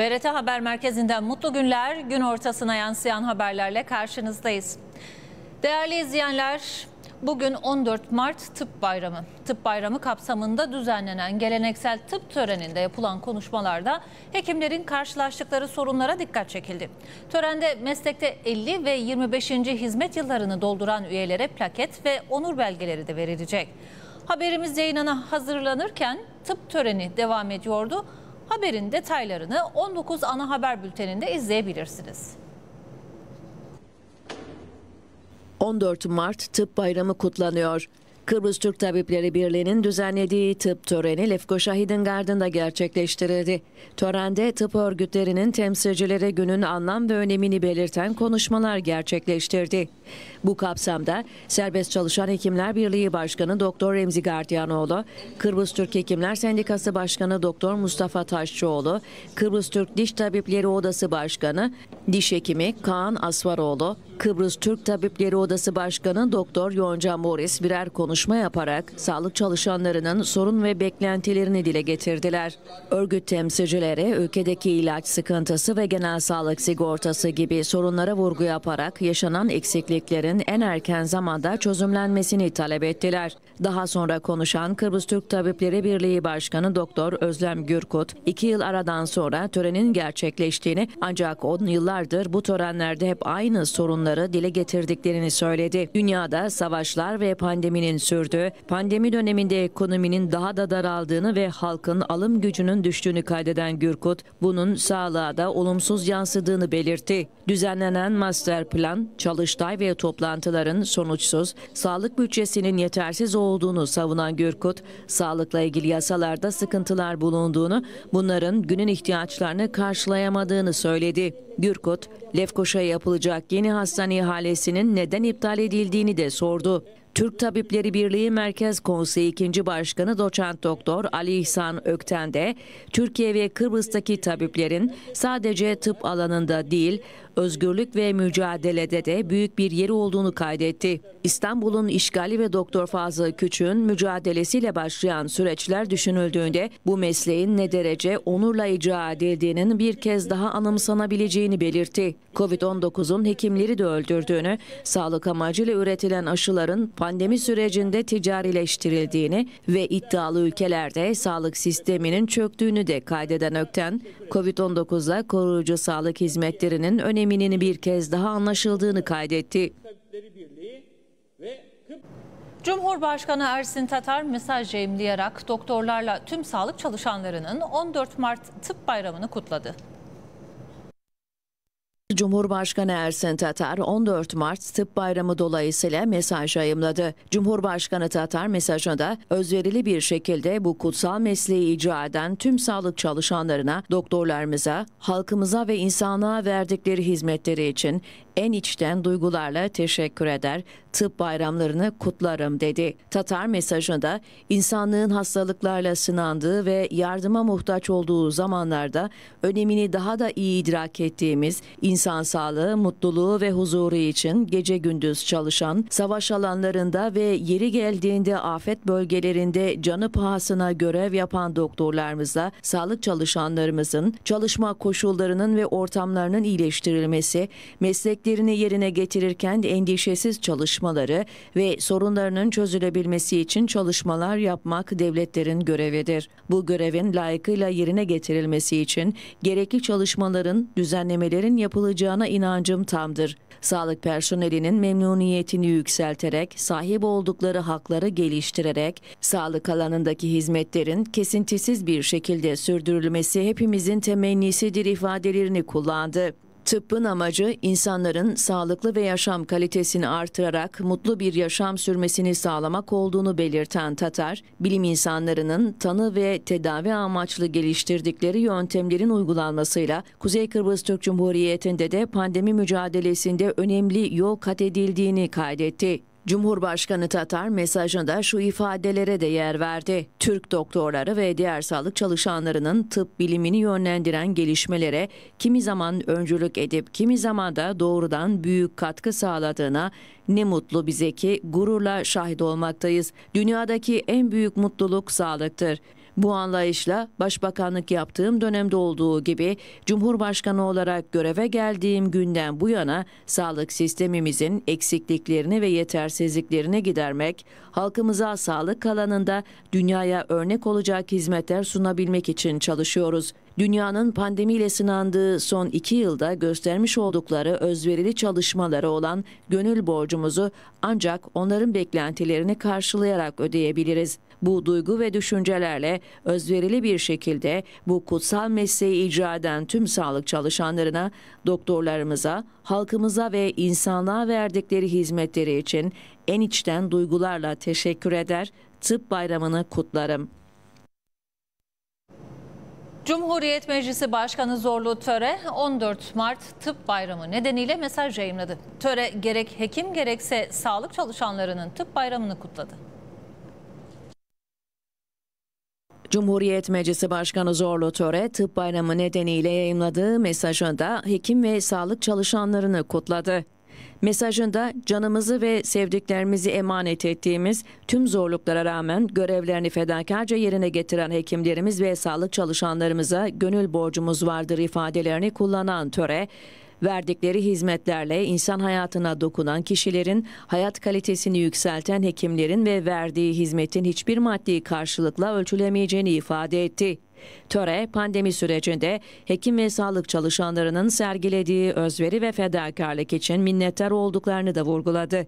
BRT Haber Merkezi'nden mutlu günler, gün ortasına yansıyan haberlerle karşınızdayız. Değerli izleyenler, bugün 14 Mart Tıp Bayramı. Tıp Bayramı kapsamında düzenlenen geleneksel tıp töreninde yapılan konuşmalarda hekimlerin karşılaştıkları sorunlara dikkat çekildi. Törende meslekte 50 ve 25. hizmet yıllarını dolduran üyelere plaket ve onur belgeleri de verilecek. Haberimiz yayınına hazırlanırken tıp töreni devam ediyordu. Haberin detaylarını 19 ana haber bülteninde izleyebilirsiniz. 14 Mart Tıp Bayramı kutlanıyor. Kıbrıs Türk Tabipleri Birliği'nin düzenlediği tıp töreni Lefkoşa Şahid'in gardında gerçekleştirildi. Törende tıp örgütlerinin temsilcileri günün anlam ve önemini belirten konuşmalar gerçekleştirdi. Bu kapsamda Serbest Çalışan Hekimler Birliği Başkanı Doktor Remzi Gardiyanoğlu, Kıbrıs Türk Hekimler Sendikası Başkanı Doktor Mustafa Taşçıoğlu, Kıbrıs Türk Diş Tabipleri Odası Başkanı Diş Hekimi Kaan Asvaroğlu, Kıbrıs Türk Tabipleri Odası Başkanı Doktor Yonca Morris birer konu konuşma yaparak sağlık çalışanlarının sorun ve beklentilerini dile getirdiler. Örgüt temsilcileri ülkedeki ilaç sıkıntısı ve genel sağlık sigortası gibi sorunlara vurgu yaparak yaşanan eksikliklerin en erken zamanda çözümlenmesini talep ettiler. Daha sonra konuşan Kıbrıs Türk Tabipleri Birliği Başkanı Doktor Özlem Gürkut, iki yıl aradan sonra törenin gerçekleştiğini ancak on yıllardır bu törenlerde hep aynı sorunları dile getirdiklerini söyledi. Dünyada savaşlar ve pandeminin sürdü. Pandemi döneminde ekonominin daha da daraldığını ve halkın alım gücünün düştüğünü kaydeden Gürkut, bunun sağlığa da olumsuz yansıdığını belirtti. Düzenlenen master plan, çalıştay ve toplantıların sonuçsuz, sağlık bütçesinin yetersiz olduğunu savunan Gürkut, sağlıkla ilgili yasalarda sıkıntılar bulunduğunu, bunların günün ihtiyaçlarını karşılayamadığını söyledi. Gürkut, Lefkoşa'ya yapılacak yeni hastane ihalesinin neden iptal edildiğini de sordu. Türk Tabipleri Birliği Merkez Konseyi 2. Başkanı Doçent Doktor Ali İhsan Ökten de Türkiye ve Kıbrıs'taki tabiplerin sadece tıp alanında değil, özgürlük ve mücadelede de büyük bir yeri olduğunu kaydetti. İstanbul'un işgali ve Doktor Fazıl Küçük'ün mücadelesiyle başlayan süreçler düşünüldüğünde bu mesleğin ne derece onurla icra edildiğinin bir kez daha anımsanabileceğini belirtti. Covid-19'un hekimleri de öldürdüğünü, sağlık amacıyla üretilen aşıların pandemi sürecinde ticarileştirildiğini ve iddialı ülkelerde sağlık sisteminin çöktüğünü de kaydeden Ökten, Covid-19'la koruyucu sağlık hizmetlerinin önemli öneminin bir kez daha anlaşıldığını kaydetti. Cumhurbaşkanı Ersin Tatar mesaj yayımlayarak doktorlarla tüm sağlık çalışanlarının 14 Mart Tıp Bayramı'nı kutladı. Cumhurbaşkanı Ersin Tatar 14 Mart Tıp Bayramı dolayısıyla mesaj yayımladı. Cumhurbaşkanı Tatar mesajında özverili bir şekilde bu kutsal mesleği icra eden tüm sağlık çalışanlarına, doktorlarımıza, halkımıza ve insanlığa verdikleri hizmetleri için en içten duygularla teşekkür eder, tıp bayramlarını kutlarım dedi. Tatar mesajında insanlığın hastalıklarla sınandığı ve yardıma muhtaç olduğu zamanlarda önemini daha da iyi idrak ettiğimiz insan sağlığı, mutluluğu ve huzuru için gece gündüz çalışan, savaş alanlarında ve yeri geldiğinde afet bölgelerinde canı pahasına görev yapan doktorlarımızla sağlık çalışanlarımızın çalışma koşullarının ve ortamlarının iyileştirilmesi, mesleklerini yerine getirirken endişesiz çalışmalarımızın çalışmaları ve sorunlarının çözülebilmesi için çalışmalar yapmak devletlerin görevidir. Bu görevin layıkıyla yerine getirilmesi için gerekli çalışmaların, düzenlemelerin yapılacağına inancım tamdır. Sağlık personelinin memnuniyetini yükselterek, sahip oldukları hakları geliştirerek, sağlık alanındaki hizmetlerin kesintisiz bir şekilde sürdürülmesi hepimizin temennisidir ifadelerini kullandı. Tıbbın amacı insanların sağlıklı ve yaşam kalitesini artırarak mutlu bir yaşam sürmesini sağlamak olduğunu belirten Tatar, bilim insanlarının tanı ve tedavi amaçlı geliştirdikleri yöntemlerin uygulanmasıyla Kuzey Kıbrıs Türk Cumhuriyeti'nde de pandemi mücadelesinde önemli yol kat edildiğini kaydetti. Cumhurbaşkanı Tatar mesajında şu ifadelere de yer verdi. Türk doktorları ve diğer sağlık çalışanlarının tıp bilimini yönlendiren gelişmelere kimi zaman öncülük edip kimi zaman da doğrudan büyük katkı sağladığına ne mutlu bize ki gururla şahit olmaktayız. Dünyadaki en büyük mutluluk sağlıktır. Bu anlayışla başbakanlık yaptığım dönemde olduğu gibi Cumhurbaşkanı olarak göreve geldiğim günden bu yana sağlık sistemimizin eksikliklerini ve yetersizliklerini gidermek, halkımıza sağlık alanında dünyaya örnek olacak hizmetler sunabilmek için çalışıyoruz dünyanın pandemiyle sınandığı son iki yılda göstermiş oldukları özverili çalışmaları olan gönül borcumuzu ancak onların beklentilerini karşılayarak ödeyebiliriz. Bu duygu ve düşüncelerle özverili bir şekilde bu kutsal mesleği icra eden tüm sağlık çalışanlarına, doktorlarımıza, halkımıza ve insanlığa verdikleri hizmetleri için en içten duygularla teşekkür eder, tıp bayramını kutlarım. Cumhuriyet Meclisi Başkanı Zorlu Töre 14 Mart Tıp Bayramı nedeniyle mesaj yayımladı. Töre gerek hekim gerekse sağlık çalışanlarının tıp bayramını kutladı. Cumhuriyet Meclisi Başkanı Zorlu Töre tıp bayramı nedeniyle yayımladığı mesajında hekim ve sağlık çalışanlarını kutladı. Mesajında canımızı ve sevdiklerimizi emanet ettiğimiz tüm zorluklara rağmen görevlerini fedakarca yerine getiren hekimlerimiz ve sağlık çalışanlarımıza gönül borcumuz vardır ifadelerini kullanan töre, verdikleri hizmetlerle insan hayatına dokunan kişilerin, hayat kalitesini yükselten hekimlerin ve verdiği hizmetin hiçbir maddi karşılıkla ölçülemeyeceğini ifade etti. Töre, pandemi sürecinde hekim ve sağlık çalışanlarının sergilediği özveri ve fedakarlık için minnettar olduklarını da vurguladı.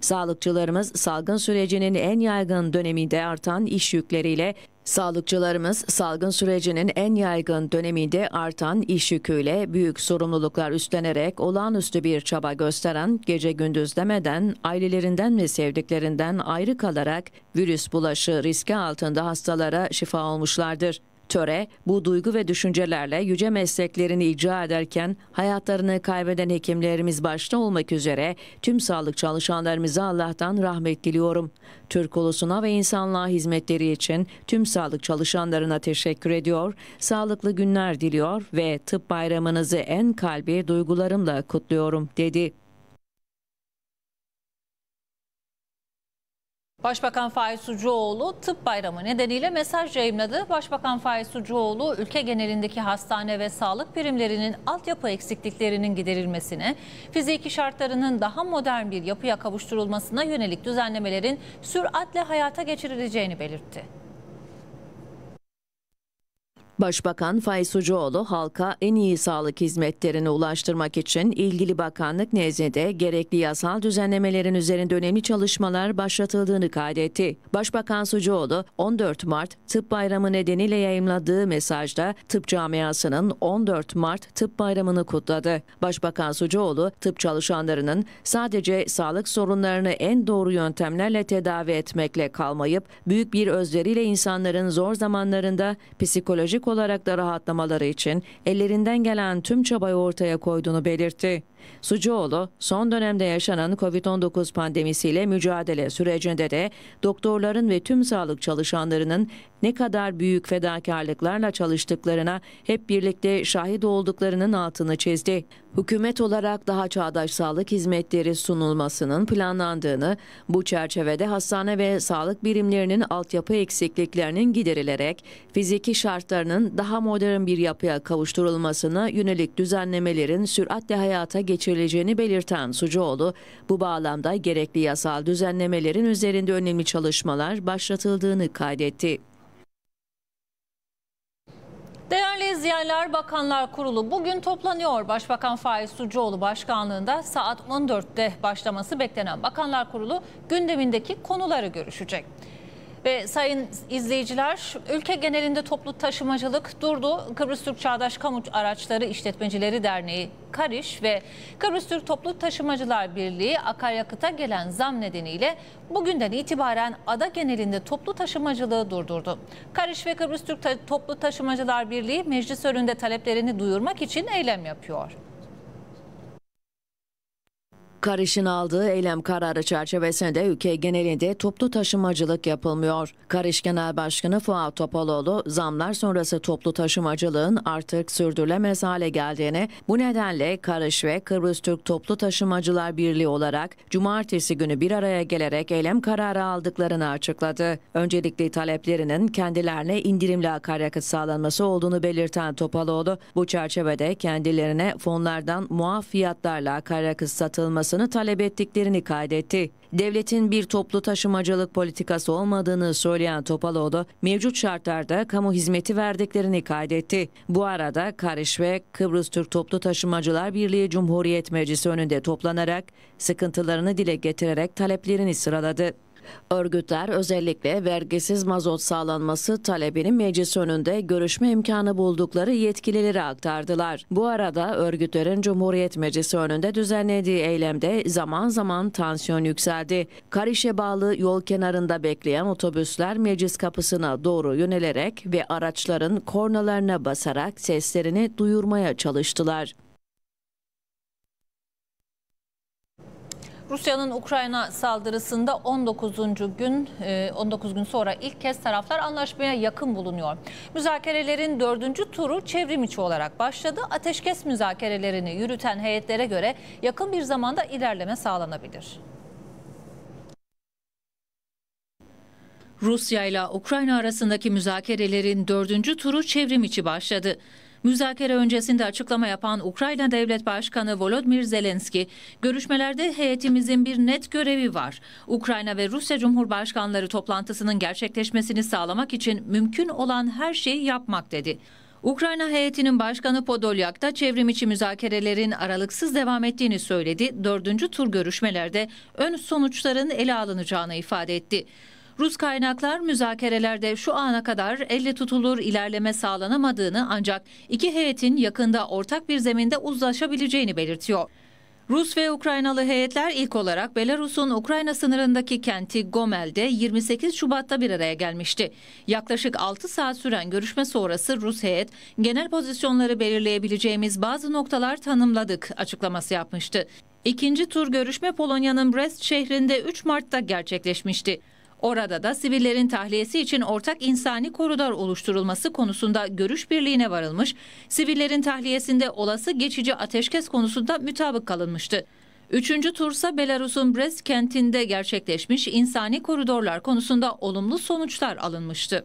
Sağlıkçılarımız salgın sürecinin en yaygın döneminde artan iş yükleriyle Sağlıkçılarımız salgın sürecinin en yaygın döneminde artan iş yüküyle büyük sorumluluklar üstlenerek olağanüstü bir çaba gösteren, gece gündüz demeden ailelerinden ve sevdiklerinden ayrı kalarak virüs bulaşı riski altında hastalara şifa olmuşlardır. Töre, bu duygu ve düşüncelerle yüce mesleklerini icra ederken hayatlarını kaybeden hekimlerimiz başta olmak üzere tüm sağlık çalışanlarımıza Allah'tan rahmet diliyorum. Türk ulusuna ve insanlığa hizmetleri için tüm sağlık çalışanlarına teşekkür ediyor, sağlıklı günler diliyor ve tıp bayramınızı en kalbi duygularımla kutluyorum dedi. Başbakan Faiz Sucuoğlu tıp bayramı nedeniyle mesaj yayımladı. Başbakan Faiz Sucuoğlu ülke genelindeki hastane ve sağlık birimlerinin altyapı eksikliklerinin giderilmesine, fiziki şartlarının daha modern bir yapıya kavuşturulmasına yönelik düzenlemelerin süratle hayata geçirileceğini belirtti. Başbakan Faiz Ucuoğlu halka en iyi sağlık hizmetlerini ulaştırmak için ilgili bakanlık nezdinde gerekli yasal düzenlemelerin üzerinde önemli çalışmalar başlatıldığını kaydetti. Başbakan Sucuoğlu 14 Mart Tıp Bayramı nedeniyle yayımladığı mesajda tıp camiasının 14 Mart Tıp Bayramı'nı kutladı. Başbakan Sucuoğlu tıp çalışanlarının sadece sağlık sorunlarını en doğru yöntemlerle tedavi etmekle kalmayıp büyük bir özveriyle insanların zor zamanlarında psikolojik olarak da rahatlamaları için ellerinden gelen tüm çabayı ortaya koyduğunu belirtti. Sucuoğlu, son dönemde yaşanan COVID-19 pandemisiyle mücadele sürecinde de doktorların ve tüm sağlık çalışanlarının ne kadar büyük fedakarlıklarla çalıştıklarına hep birlikte şahit olduklarının altını çizdi. Hükümet olarak daha çağdaş sağlık hizmetleri sunulmasının planlandığını, bu çerçevede hastane ve sağlık birimlerinin altyapı eksikliklerinin giderilerek fiziki şartlarının daha modern bir yapıya kavuşturulmasına yönelik düzenlemelerin süratle hayata geçirileceğini belirten Sucuoğlu, bu bağlamda gerekli yasal düzenlemelerin üzerinde önemli çalışmalar başlatıldığını kaydetti. Değerli izleyenler, Bakanlar Kurulu bugün toplanıyor. Başbakan Faiz Sucuoğlu başkanlığında saat 14'te başlaması beklenen Bakanlar Kurulu gündemindeki konuları görüşecek. Ve sayın izleyiciler ülke genelinde toplu taşımacılık durdu. Kıbrıs Türk Çağdaş Kamu Araçları İşletmecileri Derneği Kariş ve Kıbrıs Türk Toplu Taşımacılar Birliği akaryakıta gelen zam nedeniyle bugünden itibaren ada genelinde toplu taşımacılığı durdurdu. Kariş ve Kıbrıs Türk Toplu Taşımacılar Birliği meclis önünde taleplerini duyurmak için eylem yapıyor. Karış'ın aldığı eylem kararı çerçevesinde ülke genelinde toplu taşımacılık yapılmıyor. Karış Genel Başkanı Fuat Topaloğlu, zamlar sonrası toplu taşımacılığın artık sürdürülemez hale geldiğini, bu nedenle Karış ve Kıbrıs Türk Toplu Taşımacılar Birliği olarak cumartesi günü bir araya gelerek eylem kararı aldıklarını açıkladı. Öncelikli taleplerinin kendilerine indirimli akaryakıt sağlanması olduğunu belirten Topaloğlu, bu çerçevede kendilerine fonlardan muaf fiyatlarla akaryakıt satılması yapılmasını talep ettiklerini kaydetti. Devletin bir toplu taşımacılık politikası olmadığını söyleyen Topaloğlu, mevcut şartlarda kamu hizmeti verdiklerini kaydetti. Bu arada Karış ve Kıbrıs Türk Toplu Taşımacılar Birliği Cumhuriyet Meclisi önünde toplanarak sıkıntılarını dile getirerek taleplerini sıraladı. Örgütler özellikle vergisiz mazot sağlanması talebini meclis önünde görüşme imkanı buldukları yetkililere aktardılar. Bu arada örgütlerin Cumhuriyet Meclisi önünde düzenlediği eylemde zaman zaman tansiyon yükseldi. Kariş'e bağlı yol kenarında bekleyen otobüsler meclis kapısına doğru yönelerek ve araçların kornalarına basarak seslerini duyurmaya çalıştılar. Rusya'nın Ukrayna saldırısında 19. gün 19 e, gün sonra ilk kez taraflar anlaşmaya yakın bulunuyor. Müzakerelerin dördüncü turu çevrim içi olarak başladı. Ateşkes müzakerelerini yürüten heyetlere göre yakın bir zamanda ilerleme sağlanabilir. Rusya ile Ukrayna arasındaki müzakerelerin dördüncü turu çevrim içi başladı. Müzakere öncesinde açıklama yapan Ukrayna Devlet Başkanı Volodymyr Zelenski, görüşmelerde heyetimizin bir net görevi var. Ukrayna ve Rusya Cumhurbaşkanları toplantısının gerçekleşmesini sağlamak için mümkün olan her şeyi yapmak dedi. Ukrayna heyetinin başkanı Podolyak da çevrimiçi müzakerelerin aralıksız devam ettiğini söyledi. Dördüncü tur görüşmelerde ön sonuçların ele alınacağını ifade etti. Rus kaynaklar müzakerelerde şu ana kadar elle tutulur ilerleme sağlanamadığını ancak iki heyetin yakında ortak bir zeminde uzlaşabileceğini belirtiyor. Rus ve Ukraynalı heyetler ilk olarak Belarus'un Ukrayna sınırındaki kenti Gomel'de 28 Şubat'ta bir araya gelmişti. Yaklaşık 6 saat süren görüşme sonrası Rus heyet genel pozisyonları belirleyebileceğimiz bazı noktalar tanımladık açıklaması yapmıştı. İkinci tur görüşme Polonya'nın Brest şehrinde 3 Mart'ta gerçekleşmişti. Orada da sivillerin tahliyesi için ortak insani koridor oluşturulması konusunda görüş birliğine varılmış, sivillerin tahliyesinde olası geçici ateşkes konusunda mütabık kalınmıştı. Üçüncü tursa Belarus'un Brest kentinde gerçekleşmiş insani koridorlar konusunda olumlu sonuçlar alınmıştı.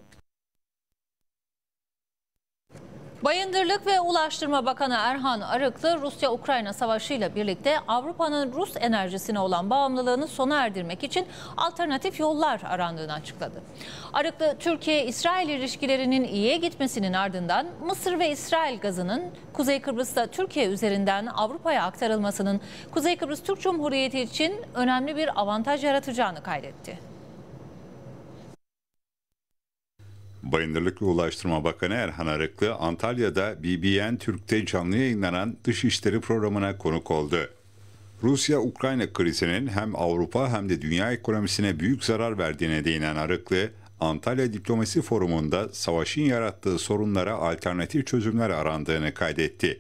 Bayındırlık ve Ulaştırma Bakanı Erhan Arıklı, Rusya-Ukrayna savaşıyla birlikte Avrupa'nın Rus enerjisine olan bağımlılığını sona erdirmek için alternatif yollar arandığını açıkladı. Arıklı, Türkiye-İsrail ilişkilerinin iyiye gitmesinin ardından Mısır ve İsrail gazının Kuzey Kıbrıs'ta Türkiye üzerinden Avrupa'ya aktarılmasının Kuzey Kıbrıs Türk Cumhuriyeti için önemli bir avantaj yaratacağını kaydetti. Bayındırlık ve Ulaştırma Bakanı Erhan Arıklı Antalya'da BBN Türk'te canlı yayınlanan Dışişleri programına konuk oldu. Rusya-Ukrayna krizinin hem Avrupa hem de dünya ekonomisine büyük zarar verdiğine değinen Arıklı, Antalya Diplomasi Forumu'nda savaşın yarattığı sorunlara alternatif çözümler arandığını kaydetti.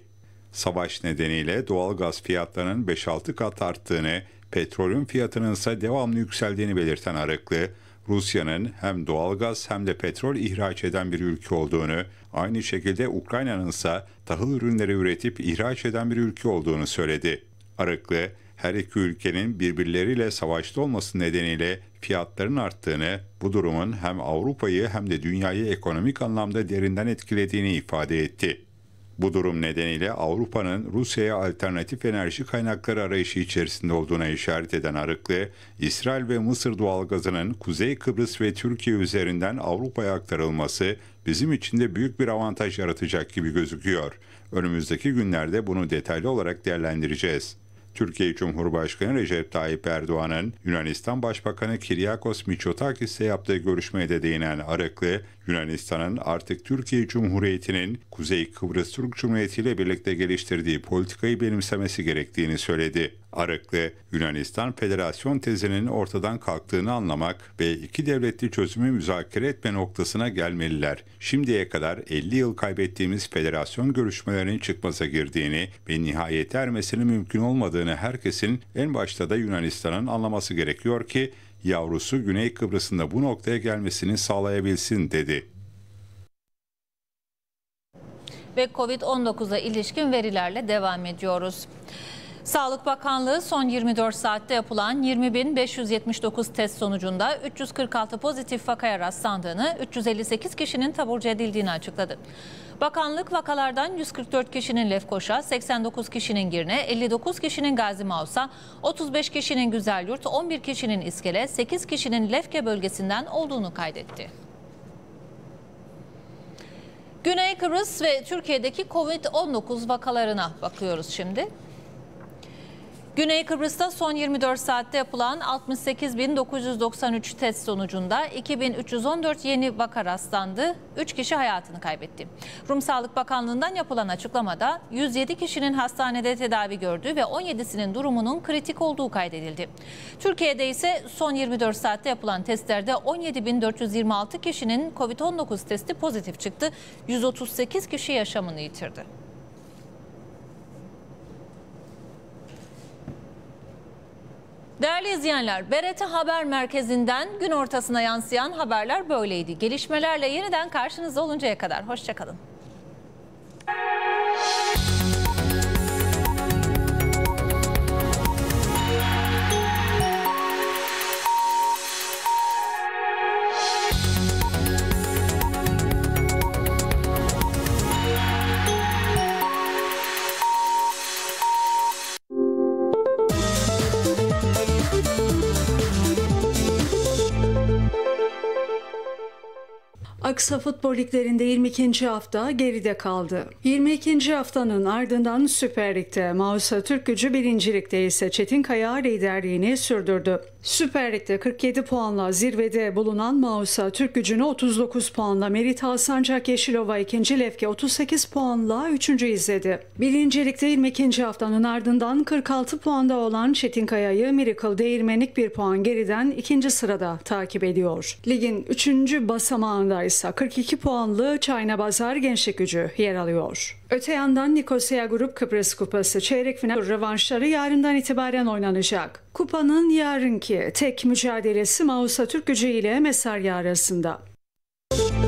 Savaş nedeniyle doğal gaz fiyatlarının 5-6 kat arttığını, petrolün fiyatının ise devamlı yükseldiğini belirten Arıklı, Rusya'nın hem doğalgaz hem de petrol ihraç eden bir ülke olduğunu, aynı şekilde Ukrayna'nın ise tahıl ürünleri üretip ihraç eden bir ülke olduğunu söyledi. Arıklı, her iki ülkenin birbirleriyle savaşta olması nedeniyle fiyatların arttığını, bu durumun hem Avrupa'yı hem de dünyayı ekonomik anlamda derinden etkilediğini ifade etti. Bu durum nedeniyle Avrupa'nın Rusya'ya alternatif enerji kaynakları arayışı içerisinde olduğuna işaret eden Arıklı, İsrail ve Mısır doğalgazının Kuzey Kıbrıs ve Türkiye üzerinden Avrupa'ya aktarılması bizim için de büyük bir avantaj yaratacak gibi gözüküyor. Önümüzdeki günlerde bunu detaylı olarak değerlendireceğiz. Türkiye Cumhurbaşkanı Recep Tayyip Erdoğan'ın Yunanistan Başbakanı Kiryakos Mitsotakis'le yaptığı görüşmeye de değinen Arıklı, Yunanistan'ın artık Türkiye Cumhuriyeti'nin Kuzey Kıbrıs Türk Cumhuriyeti ile birlikte geliştirdiği politikayı benimsemesi gerektiğini söyledi. Arıklı, Yunanistan federasyon tezinin ortadan kalktığını anlamak ve iki devletli çözümü müzakere etme noktasına gelmeliler. Şimdiye kadar 50 yıl kaybettiğimiz federasyon görüşmelerinin çıkmaza girdiğini ve nihayete ermesinin mümkün olmadığını herkesin en başta da Yunanistan'ın anlaması gerekiyor ki yavrusu Güney Kıbrıs'ın da bu noktaya gelmesini sağlayabilsin dedi. Ve Covid-19'a ilişkin verilerle devam ediyoruz. Sağlık Bakanlığı son 24 saatte yapılan 20.579 test sonucunda 346 pozitif vakaya rastlandığını, 358 kişinin taburcu edildiğini açıkladı. Bakanlık vakalardan 144 kişinin Lefkoşa, 89 kişinin Girne, 59 kişinin Gazi Mausa, 35 kişinin Güzelyurt, 11 kişinin İskele, 8 kişinin Lefke bölgesinden olduğunu kaydetti. Güney Kıbrıs ve Türkiye'deki Covid-19 vakalarına bakıyoruz şimdi. Güney Kıbrıs'ta son 24 saatte yapılan 68.993 test sonucunda 2314 yeni vaka rastlandı. 3 kişi hayatını kaybetti. Rum Sağlık Bakanlığı'ndan yapılan açıklamada 107 kişinin hastanede tedavi gördüğü ve 17'sinin durumunun kritik olduğu kaydedildi. Türkiye'de ise son 24 saatte yapılan testlerde 17.426 kişinin COVID-19 testi pozitif çıktı. 138 kişi yaşamını yitirdi. Değerli izleyenler, BRT Haber Merkezi'nden gün ortasına yansıyan haberler böyleydi. Gelişmelerle yeniden karşınızda oluncaya kadar hoşçakalın. Aksa Futbol Liglerinde 22. hafta geride kaldı. 22. haftanın ardından Süper Lig'de Mausa Türk Gücü 1. ise Çetin Kaya liderliğini sürdürdü. Süper Lig'de 47 puanla zirvede bulunan Mausa Türk gücünü 39 puanla Merit Alsancak Yeşilova ikinci Lefke 38 puanla 3. izledi. 1. Lig'de 22. haftanın ardından 46 puanda olan Çetinkaya'yı Miracle Değirmenlik 1 puan geriden ikinci sırada takip ediyor. Ligin 3. basamağında ise 42 puanlı Çayna Bazar Gençlik Gücü yer alıyor. Öte yandan Nikosia Grup Kıbrıs Kupası çeyrek final rövanşları yarından itibaren oynanacak. Kupanın yarınki tek mücadelesi Mausa Türk gücü ile Mesarya arasında. Müzik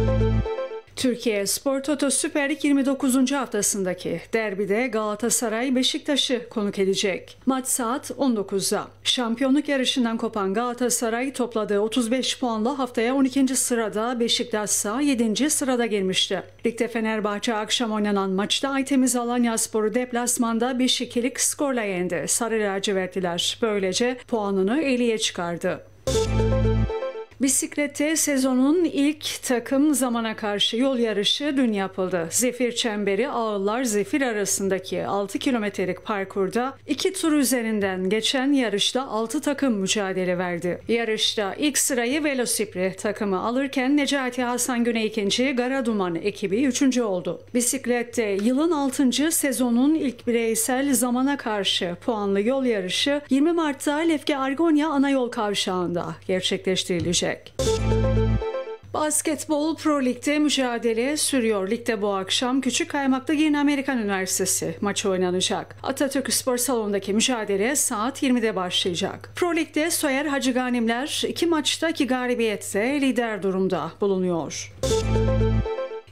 Türkiye Spor Toto Süper Lig 29. haftasındaki derbide Galatasaray Beşiktaş'ı konuk edecek. Maç saat 19'da. Şampiyonluk yarışından kopan Galatasaray topladığı 35 puanla haftaya 12. sırada Beşiktaş ise 7. sırada gelmişti. Ligde Fenerbahçe akşam oynanan maçta Aytemiz Alanya Sporu deplasmanda 5-2'lik skorla yendi. Sarı lacivertliler böylece puanını 50'ye çıkardı. Müzik Bisiklette sezonun ilk takım zamana karşı yol yarışı dün yapıldı. Zefir Çemberi Ağıllar Zefir arasındaki 6 kilometrelik parkurda iki tur üzerinden geçen yarışta 6 takım mücadele verdi. Yarışta ilk sırayı Velosipre takımı alırken Necati Hasan Güney ikinci, Gara Duman ekibi üçüncü oldu. Bisiklette yılın 6. sezonun ilk bireysel zamana karşı puanlı yol yarışı 20 Mart'ta Lefke Argonya ana yol kavşağında gerçekleştirilecek edilecek. Basketbol Pro Lig'de mücadele sürüyor. Ligde bu akşam Küçük Kaymak'ta Yeni Amerikan Üniversitesi maçı oynanacak. Atatürk Spor Salonu'ndaki mücadele saat 20'de başlayacak. Pro Lig'de Soyer Hacıganimler iki maçtaki iki lider durumda bulunuyor. Müzik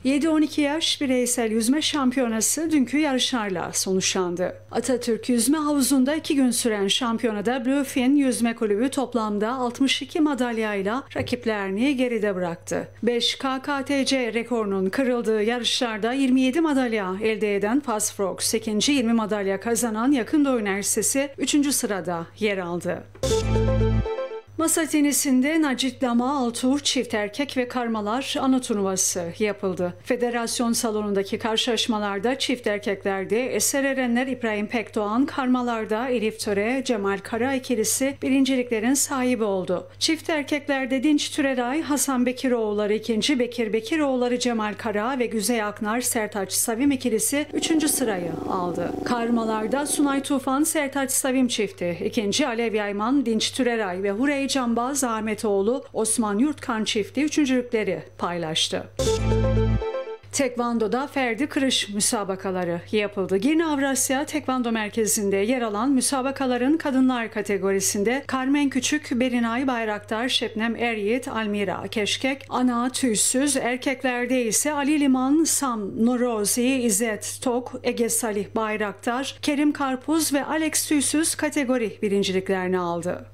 7-12 yaş bireysel yüzme şampiyonası dünkü yarışlarla sonuçlandı. Atatürk Yüzme Havuzu'nda iki gün süren şampiyonada Bluefin Yüzme Kulübü toplamda 62 madalyayla rakiplerini geride bıraktı. 5 KKTC rekorunun kırıldığı yarışlarda 27 madalya elde eden Fast Frogs 8. 20 madalya kazanan Yakın Yakında Üniversitesi 3. sırada yer aldı. Müzik Masa tenisinde Nacit Lama Altuğ çift erkek ve karmalar ana turnuvası yapıldı. Federasyon salonundaki karşılaşmalarda çift erkeklerde Eser Erenler İbrahim Pekdoğan, karmalarda Elif Töre, Cemal Kara ikilisi birinciliklerin sahibi oldu. Çift erkeklerde Dinç Türeray, Hasan Bekiroğulları ikinci, Bekir Bekiroğulları Cemal Kara ve Güzey Aknar Sertaç Savim ikilisi üçüncü sırayı aldı. Karmalarda Sunay Tufan Sertaç Savim çifti, ikinci Alev Yayman, Dinç Türeray ve Hurey Sayı Cambaz Ahmetoğlu, Osman Yurtkan çifti üçüncülükleri paylaştı. Tekvando'da Ferdi Kırış müsabakaları yapıldı. Yeni Avrasya Tekvando Merkezi'nde yer alan müsabakaların kadınlar kategorisinde Carmen Küçük, Berinay Bayraktar, Şebnem Eryiğit, Almira Keşkek, Ana Tüysüz, erkeklerde ise Ali Liman, Sam Norozi, İzzet Tok, Ege Salih Bayraktar, Kerim Karpuz ve Alex Tüysüz kategori birinciliklerini aldı.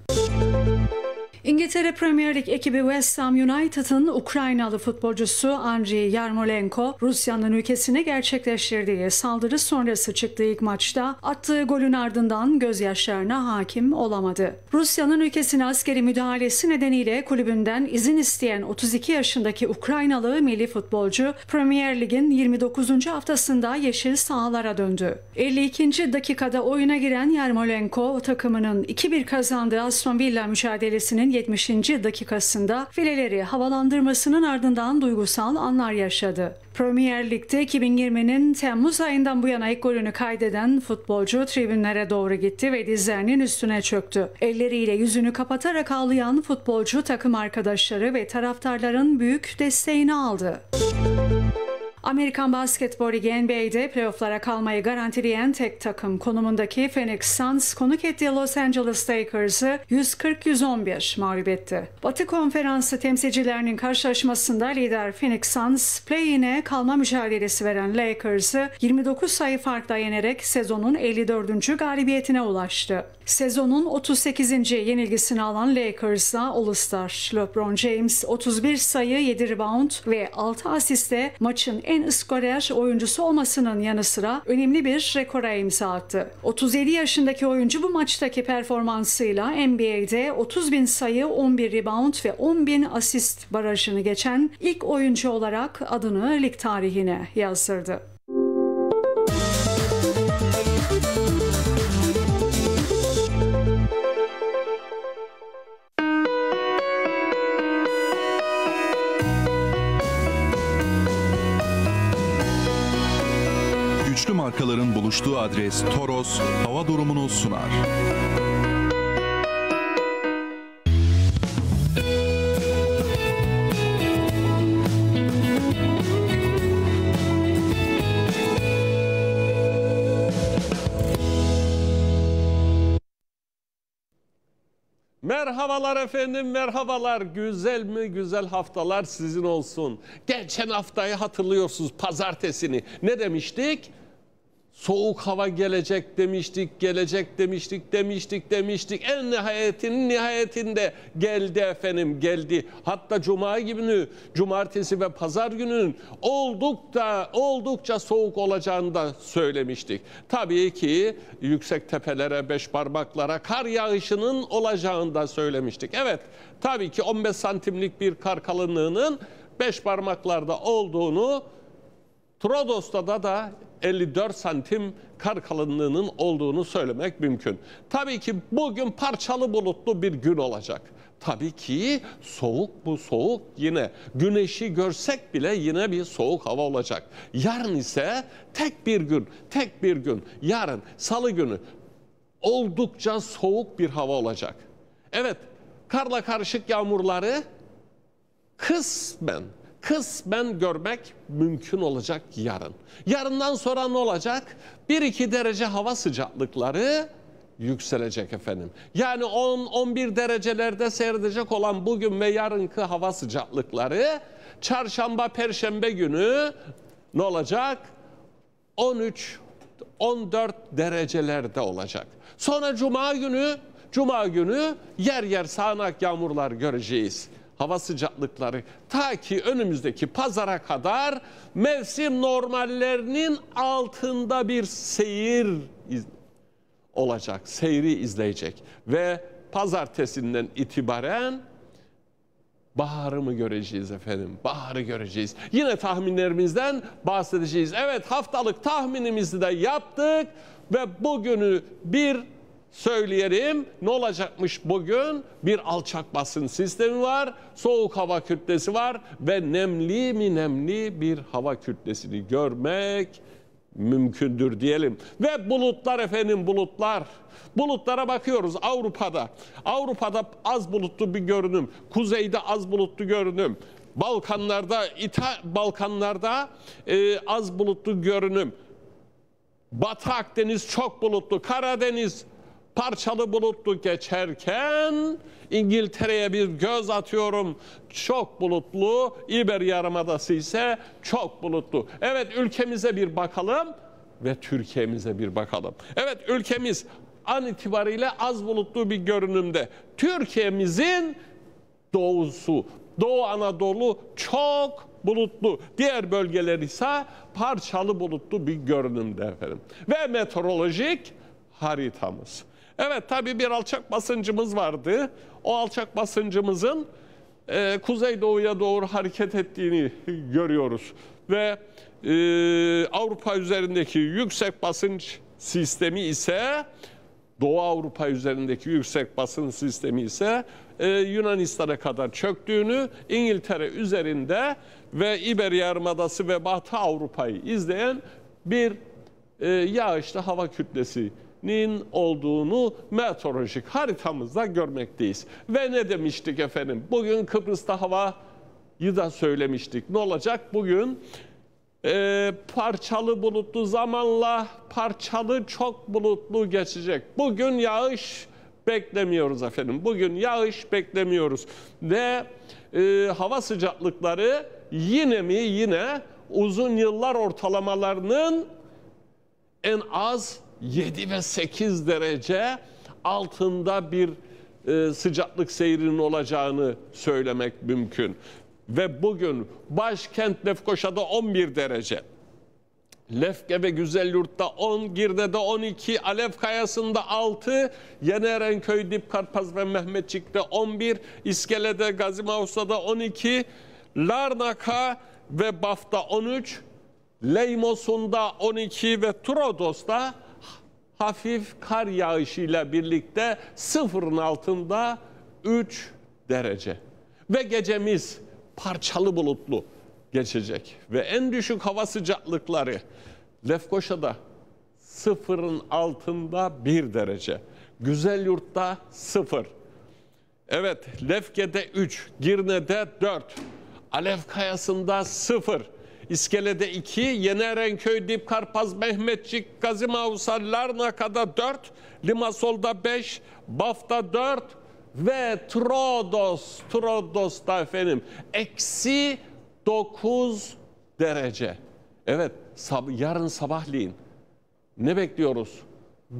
İngiltere Premier Lig ekibi West Ham United'ın Ukraynalı futbolcusu Andriy Yarmolenko, Rusya'nın ülkesine gerçekleştirdiği saldırı sonrası çıktığı ilk maçta attığı golün ardından gözyaşlarına hakim olamadı. Rusya'nın ülkesine askeri müdahalesi nedeniyle kulübünden izin isteyen 32 yaşındaki Ukraynalı milli futbolcu Premier Lig'in 29. haftasında yeşil sahalara döndü. 52. dakikada oyuna giren Yarmolenko takımının 2-1 kazandığı Aston Villa mücadelesinin 70. dakikasında fileleri havalandırmasının ardından duygusal anlar yaşadı. Premier Lig'de 2020'nin Temmuz ayından bu yana ilk golünü kaydeden futbolcu tribünlere doğru gitti ve dizlerinin üstüne çöktü. Elleriyle yüzünü kapatarak ağlayan futbolcu takım arkadaşları ve taraftarların büyük desteğini aldı. Müzik Amerikan Basketbol Ligi NBA'de playofflara kalmayı garantileyen tek takım konumundaki Phoenix Suns konuk ettiği Los Angeles Lakers'ı 140-111 mağlup etti. Batı Konferansı temsilcilerinin karşılaşmasında lider Phoenix Suns play-in'e kalma mücadelesi veren Lakers'ı 29 sayı farkla yenerek sezonun 54. galibiyetine ulaştı. Sezonun 38. yenilgisini alan Lakers'la All-Star LeBron James 31 sayı, 7 rebound ve 6 asiste maçın en iskorer oyuncusu olmasının yanı sıra önemli bir rekora imza attı. 37 yaşındaki oyuncu bu maçtaki performansıyla NBA'de 30 bin sayı, 11 rebound ve 10 bin asist barajını geçen ilk oyuncu olarak adını lig tarihine yazdırdı. güçlü markaların buluştuğu adres Toros hava durumunu sunar. Merhabalar efendim, merhabalar. Güzel mi güzel haftalar sizin olsun. Geçen haftayı hatırlıyorsunuz pazartesini. Ne demiştik? Soğuk hava gelecek demiştik, gelecek demiştik, demiştik, demiştik. En nihayetin nihayetinde geldi efendim, geldi. Hatta cuma günü, cumartesi ve pazar gününün oldukça, oldukça soğuk olacağını da söylemiştik. Tabii ki yüksek tepelere, beş parmaklara kar yağışının olacağını da söylemiştik. Evet, tabii ki 15 santimlik bir kar kalınlığının beş parmaklarda olduğunu Trodos'ta da da 54 santim kar kalınlığının olduğunu söylemek mümkün. Tabii ki bugün parçalı bulutlu bir gün olacak. Tabii ki soğuk bu soğuk yine güneşi görsek bile yine bir soğuk hava olacak. Yarın ise tek bir gün, tek bir gün yarın salı günü oldukça soğuk bir hava olacak. Evet karla karışık yağmurları kısmen kısmen görmek mümkün olacak yarın. Yarından sonra ne olacak? 1-2 derece hava sıcaklıkları yükselecek efendim. Yani 10-11 derecelerde seyredecek olan bugün ve yarınki hava sıcaklıkları çarşamba, perşembe günü ne olacak? 13 14 derecelerde olacak. Sonra cuma günü, cuma günü yer yer sağanak yağmurlar göreceğiz hava sıcaklıkları ta ki önümüzdeki pazara kadar mevsim normallerinin altında bir seyir olacak, seyri izleyecek ve pazartesinden itibaren Baharı mı göreceğiz efendim? Baharı göreceğiz. Yine tahminlerimizden bahsedeceğiz. Evet haftalık tahminimizi de yaptık ve bugünü bir söyleyelim ne olacakmış bugün? Bir alçak basın sistemi var, soğuk hava kütlesi var ve nemli mi nemli bir hava kütlesini görmek mümkündür diyelim. Ve bulutlar efendim bulutlar. Bulutlara bakıyoruz Avrupa'da. Avrupa'da az bulutlu bir görünüm. Kuzeyde az bulutlu görünüm. Balkanlarda, İta Balkanlarda e, az bulutlu görünüm. Batı Akdeniz çok bulutlu. Karadeniz parçalı bulutlu geçerken İngiltere'ye bir göz atıyorum. Çok bulutlu. İber Yarımadası ise çok bulutlu. Evet ülkemize bir bakalım ve Türkiye'mize bir bakalım. Evet ülkemiz an itibariyle az bulutlu bir görünümde. Türkiye'mizin doğusu, Doğu Anadolu çok bulutlu. Diğer bölgeler ise parçalı bulutlu bir görünümde efendim. Ve meteorolojik haritamız. Evet tabii bir alçak basıncımız vardı. O alçak basıncımızın e, kuzeydoğuya doğru hareket ettiğini görüyoruz. Ve e, Avrupa üzerindeki yüksek basınç sistemi ise Doğu Avrupa üzerindeki yüksek basın sistemi ise e, Yunanistan'a kadar çöktüğünü, İngiltere üzerinde ve İber Yarımadası ve Batı Avrupa'yı izleyen bir e, yağışlı hava kütlesi nin olduğunu meteorolojik haritamızda görmekteyiz. Ve ne demiştik efendim? Bugün Kıbrıs'ta hava havayı da söylemiştik. Ne olacak? Bugün e, parçalı bulutlu zamanla parçalı çok bulutlu geçecek. Bugün yağış beklemiyoruz efendim. Bugün yağış beklemiyoruz. Ve e, hava sıcaklıkları yine mi yine uzun yıllar ortalamalarının en az 7 ve 8 derece altında bir e, sıcaklık seyrinin olacağını söylemek mümkün. Ve bugün başkent Lefkoşa'da 11 derece. Lefke ve Güzelyurt'ta 10, Girde'de 12, Alef Kayası'nda 6, Yeni Erenköy, Dipkarpaz ve Mehmetçik'te 11, İskele'de, Gazi Mavsa'da 12, Larnaka ve Baf'ta 13, Leymos'unda 12 ve Trodos'ta hafif kar yağışıyla birlikte sıfırın altında 3 derece. Ve gecemiz parçalı bulutlu geçecek. Ve en düşük hava sıcaklıkları Lefkoşa'da sıfırın altında 1 derece. Güzel Yurt'ta 0. Evet, Lefke'de 3, Girne'de 4, Alef Kayası'nda 0. İskele'de 2, Yeni Erenköy, Dipkarpaz, Mehmetçik, Gazimavsa, Larnaka'da 4, Limasol'da 5, Baf'ta 4 ve Trodos, Trodos'ta efendim eksi 9 derece. Evet sab yarın sabahleyin ne bekliyoruz?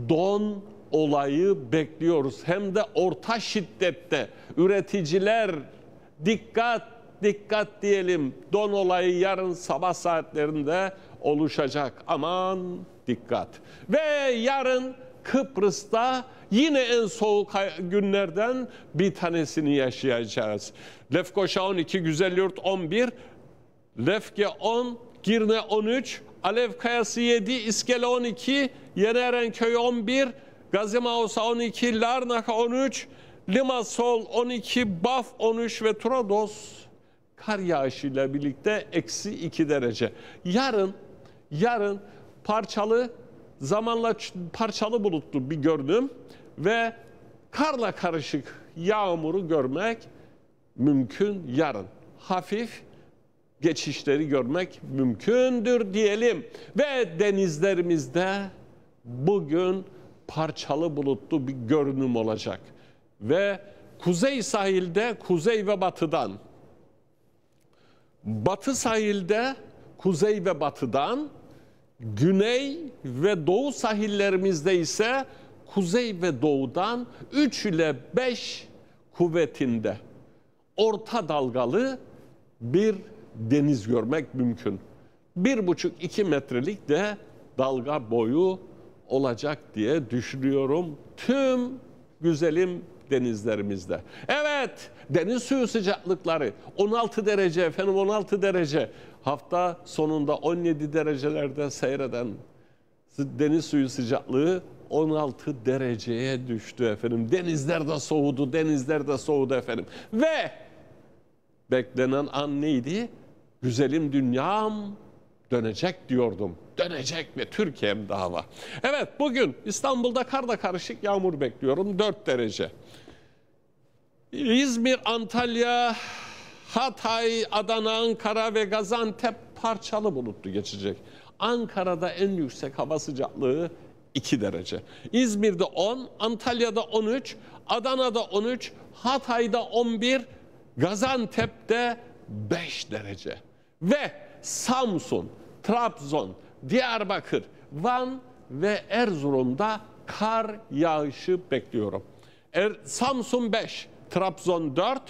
Don olayı bekliyoruz. Hem de orta şiddette üreticiler dikkat dikkat diyelim don olayı yarın sabah saatlerinde oluşacak. Aman dikkat. Ve yarın Kıbrıs'ta yine en soğuk günlerden bir tanesini yaşayacağız. Lefkoşa 12, Güzel Yurt 11, Lefke 10, Girne 13, Alev Kayası 7, İskele 12, Yenerenköy 11, Gazimausa 12, Larnaka 13, Limasol 12, Baf 13 ve Trodos kar yağışıyla birlikte eksi 2 derece. Yarın, yarın parçalı zamanla parçalı bulutlu bir görünüm ve karla karışık yağmuru görmek mümkün yarın. Hafif geçişleri görmek mümkündür diyelim. Ve denizlerimizde bugün parçalı bulutlu bir görünüm olacak. Ve kuzey sahilde kuzey ve batıdan Batı sahilde kuzey ve batıdan, güney ve doğu sahillerimizde ise kuzey ve doğudan 3 ile 5 kuvvetinde orta dalgalı bir deniz görmek mümkün. 1,5-2 metrelik de dalga boyu olacak diye düşünüyorum. Tüm güzelim denizlerimizde. Evet deniz suyu sıcaklıkları 16 derece efendim 16 derece hafta sonunda 17 derecelerde seyreden deniz suyu sıcaklığı 16 dereceye düştü efendim. Denizler de soğudu, denizler de soğudu efendim. Ve beklenen an neydi? Güzelim dünyam dönecek diyordum. Dönecek ve Türkiye'm dava. Evet bugün İstanbul'da karda karışık yağmur bekliyorum 4 derece. İzmir, Antalya, Hatay, Adana, Ankara ve Gaziantep parçalı bulutlu geçecek. Ankara'da en yüksek hava sıcaklığı 2 derece. İzmir'de 10, Antalya'da 13, Adana'da 13, Hatay'da 11, Gaziantep'te 5 derece. Ve Samsun, Trabzon, Diyarbakır, Van ve Erzurum'da kar yağışı bekliyorum. Er, Samsun 5, Trabzon 4,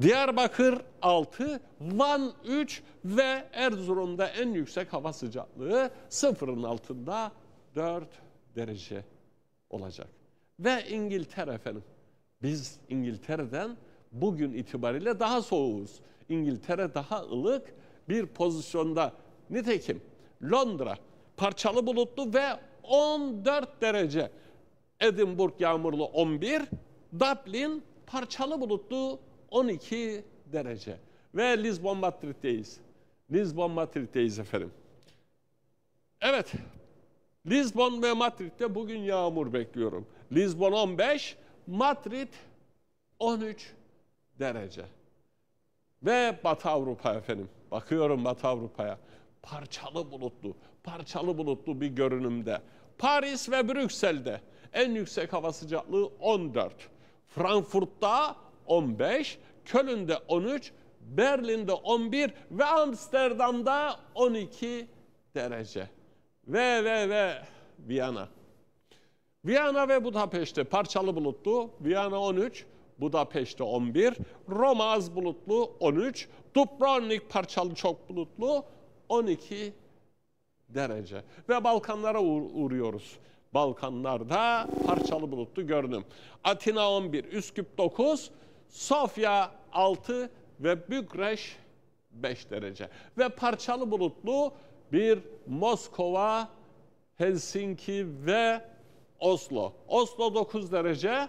Diyarbakır 6, Van 3 ve Erzurum'da en yüksek hava sıcaklığı sıfırın altında 4 derece olacak. Ve İngiltere efendim. Biz İngiltere'den bugün itibariyle daha soğuğuz. İngiltere daha ılık, bir pozisyonda. Nitekim Londra parçalı bulutlu ve 14 derece. Edinburgh yağmurlu 11, Dublin parçalı bulutlu 12 derece. Ve Lisbon Madrid'deyiz. Lisbon Madrid'deyiz efendim. Evet, Lisbon ve Madrid'de bugün yağmur bekliyorum. Lisbon 15, Madrid 13 derece. Ve Batı Avrupa efendim. Bakıyorum Batı Avrupa'ya. Parçalı bulutlu, parçalı bulutlu bir görünümde. Paris ve Brüksel'de en yüksek hava sıcaklığı 14. Frankfurt'ta 15, Köln'de 13, Berlin'de 11 ve Amsterdam'da 12 derece. Ve ve ve Viyana. Viyana ve Budapeşte parçalı bulutlu. Viyana 13, Budapeşte 11, Roma az bulutlu 13, Dubrovnik parçalı çok bulutlu 12 derece. Ve Balkanlara uğ uğruyoruz. Balkanlarda parçalı bulutlu görünüm. Atina 11, Üsküp 9, Sofya 6 ve Bükreş 5 derece. Ve parçalı bulutlu bir Moskova, Helsinki ve Oslo. Oslo 9 derece,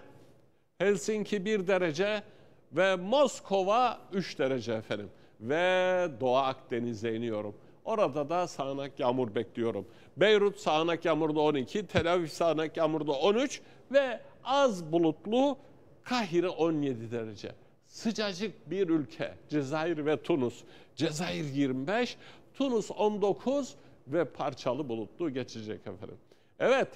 Helsinki 1 derece ve Moskova 3 derece efendim. Ve Doğu Akdeniz'e iniyorum. Orada da sağanak yağmur bekliyorum. Beyrut sağanak yağmurda 12, Tel Aviv sağanak yağmurda 13 ve az bulutlu Kahire 17 derece. Sıcacık bir ülke Cezayir ve Tunus. Cezayir 25, Tunus 19 ve parçalı bulutlu geçecek efendim. Evet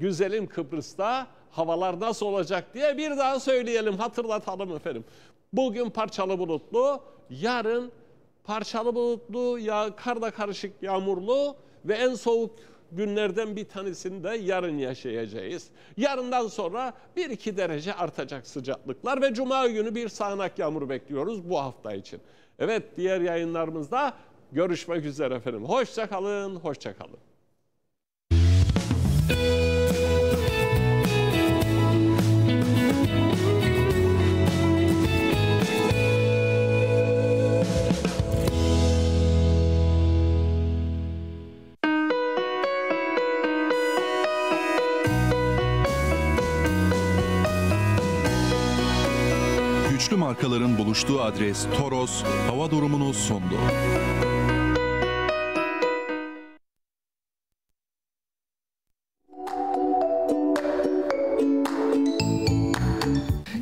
güzelim Kıbrıs'ta havalar nasıl olacak diye bir daha söyleyelim, hatırlatalım efendim. Bugün parçalı bulutlu, yarın parçalı bulutlu, ya karla karışık yağmurlu ve en soğuk günlerden bir tanesini de yarın yaşayacağız. Yarından sonra 1-2 derece artacak sıcaklıklar ve cuma günü bir sağanak yağmur bekliyoruz bu hafta için. Evet diğer yayınlarımızda görüşmek üzere efendim. Hoşça kalın, hoşça kalın. Müzik markaların buluştuğu adres Toros hava durumunu sundu.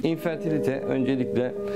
Infertilite öncelikle